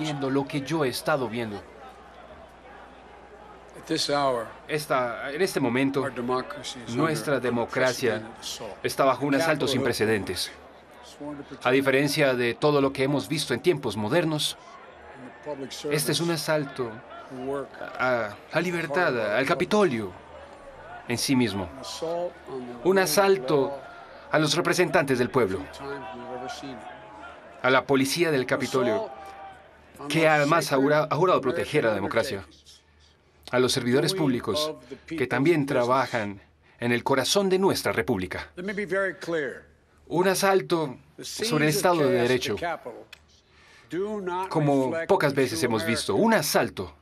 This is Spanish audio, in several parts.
viendo lo que yo he estado viendo. en este momento, nuestra democracia está bajo un asalto sin precedentes. A diferencia de todo lo que hemos visto en tiempos modernos, este es un asalto a la libertad, al Capitolio en sí mismo. Un asalto a los representantes del pueblo a la policía del Capitolio, que además ha jurado proteger a la democracia, a los servidores públicos que también trabajan en el corazón de nuestra república. Un asalto sobre el Estado de Derecho, como pocas veces hemos visto, un asalto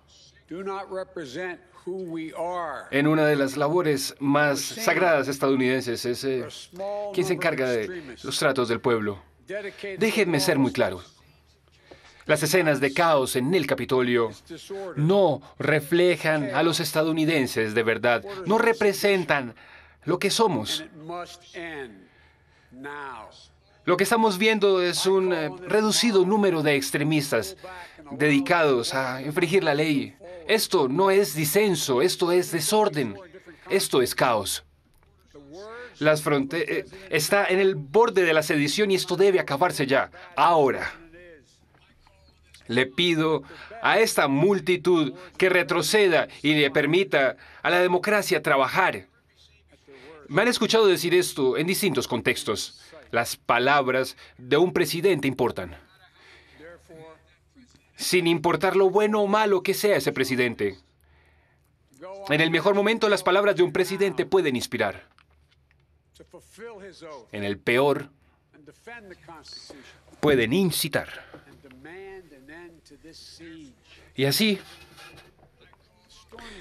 en una de las labores más sagradas estadounidenses es eh, quien se encarga de los tratos del pueblo. Déjenme ser muy claro. Las escenas de caos en el Capitolio no reflejan a los estadounidenses de verdad, no representan lo que somos. Lo que estamos viendo es un eh, reducido número de extremistas dedicados a infringir la ley. Esto no es disenso, esto es desorden, esto es caos las fronteras, eh, está en el borde de la sedición y esto debe acabarse ya, ahora. Le pido a esta multitud que retroceda y le permita a la democracia trabajar. Me han escuchado decir esto en distintos contextos. Las palabras de un presidente importan. Sin importar lo bueno o malo que sea ese presidente. En el mejor momento las palabras de un presidente pueden inspirar en el peor, pueden incitar. Y así,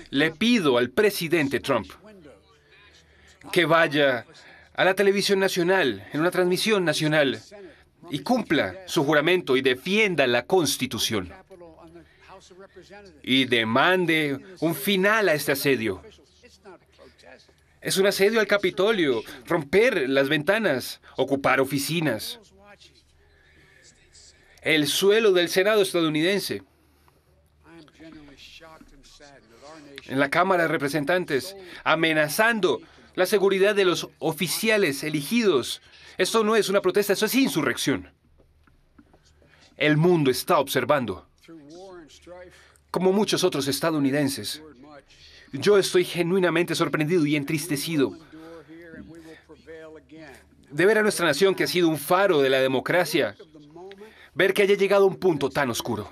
le pido al presidente Trump que vaya a la televisión nacional, en una transmisión nacional, y cumpla su juramento y defienda la Constitución. Y demande un final a este asedio es un asedio al Capitolio, romper las ventanas, ocupar oficinas. El suelo del Senado estadounidense. En la Cámara de Representantes, amenazando la seguridad de los oficiales elegidos. Esto no es una protesta, eso es insurrección. El mundo está observando, como muchos otros estadounidenses, yo estoy genuinamente sorprendido y entristecido de ver a nuestra nación que ha sido un faro de la democracia, ver que haya llegado a un punto tan oscuro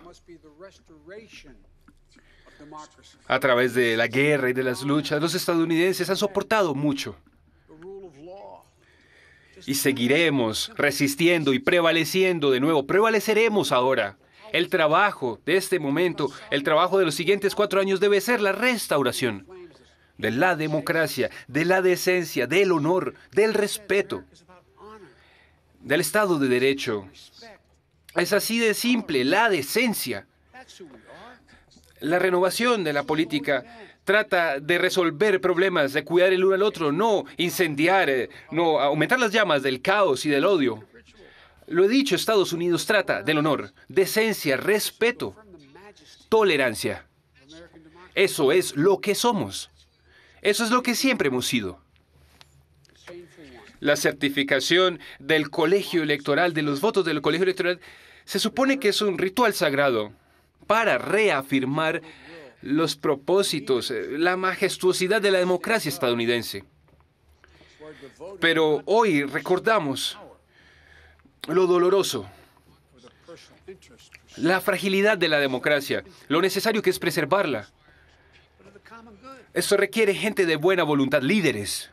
a través de la guerra y de las luchas, los estadounidenses han soportado mucho. Y seguiremos resistiendo y prevaleciendo de nuevo. Prevaleceremos ahora. El trabajo de este momento, el trabajo de los siguientes cuatro años debe ser la restauración de la democracia, de la decencia, del honor, del respeto, del Estado de Derecho. Es así de simple, la decencia. La renovación de la política trata de resolver problemas, de cuidar el uno al otro, no incendiar, eh, no aumentar las llamas del caos y del odio. Lo he dicho, Estados Unidos trata del honor, decencia, respeto, tolerancia. Eso es lo que somos. Eso es lo que siempre hemos sido. La certificación del colegio electoral, de los votos del colegio electoral, se supone que es un ritual sagrado para reafirmar los propósitos, eh, la majestuosidad de la democracia estadounidense. Pero hoy recordamos lo doloroso, la fragilidad de la democracia, lo necesario que es preservarla. Eso requiere gente de buena voluntad, líderes,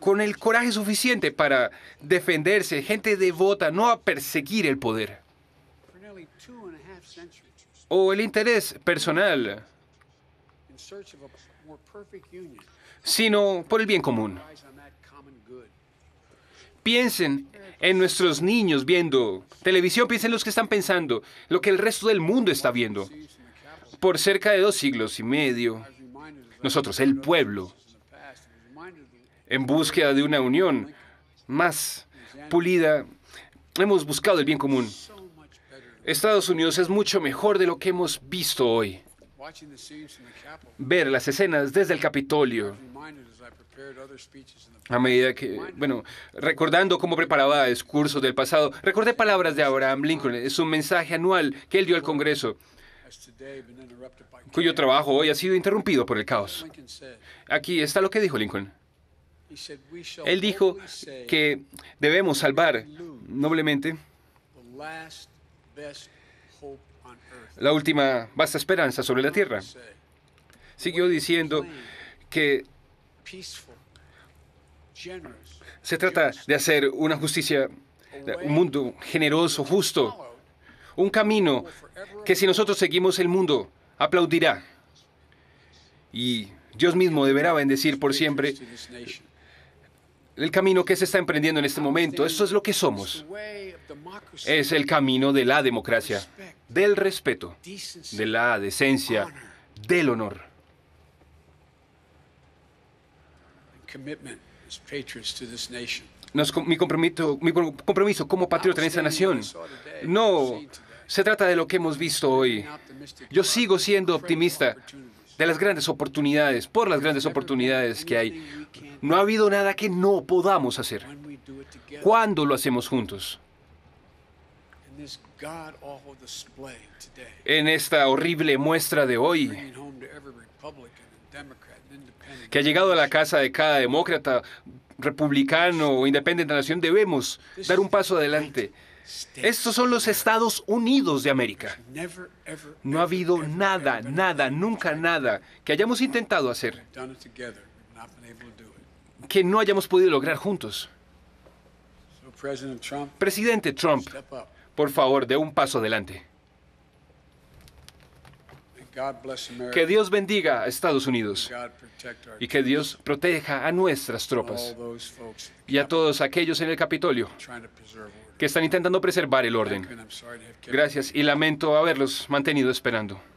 con el coraje suficiente para defenderse, gente devota, no a perseguir el poder o el interés personal, sino por el bien común. Piensen en nuestros niños viendo televisión, piensen en los que están pensando, lo que el resto del mundo está viendo. Por cerca de dos siglos y medio, nosotros, el pueblo, en búsqueda de una unión más pulida, hemos buscado el bien común. Estados Unidos es mucho mejor de lo que hemos visto hoy ver las escenas desde el Capitolio. A medida que, bueno, recordando cómo preparaba discursos del pasado, recordé palabras de Abraham Lincoln, es un mensaje anual que él dio al Congreso, cuyo trabajo hoy ha sido interrumpido por el caos. Aquí está lo que dijo Lincoln. Él dijo que debemos salvar noblemente la última vasta esperanza sobre la tierra. Siguió diciendo que se trata de hacer una justicia, un mundo generoso, justo, un camino que si nosotros seguimos el mundo aplaudirá y Dios mismo deberá bendecir por siempre el camino que se está emprendiendo en este momento. Eso es lo que somos. Es el camino de la democracia del respeto, de la decencia, del honor. mi, compromiso, mi compromiso como patriota en esta nación no se trata de lo que hemos visto hoy. Yo sigo siendo optimista de las grandes oportunidades, por las grandes oportunidades que hay. No ha habido nada que no podamos hacer cuando lo hacemos juntos en esta horrible muestra de hoy que ha llegado a la casa de cada demócrata, republicano o independiente de nación, debemos dar un paso adelante. Estos son los Estados Unidos de América. No ha habido nada, nada, nunca nada que hayamos intentado hacer que no hayamos podido lograr juntos. Presidente Trump, por favor, dé un paso adelante. Que Dios bendiga a Estados Unidos y que Dios proteja a nuestras tropas y a todos aquellos en el Capitolio que están intentando preservar el orden. Gracias y lamento haberlos mantenido esperando.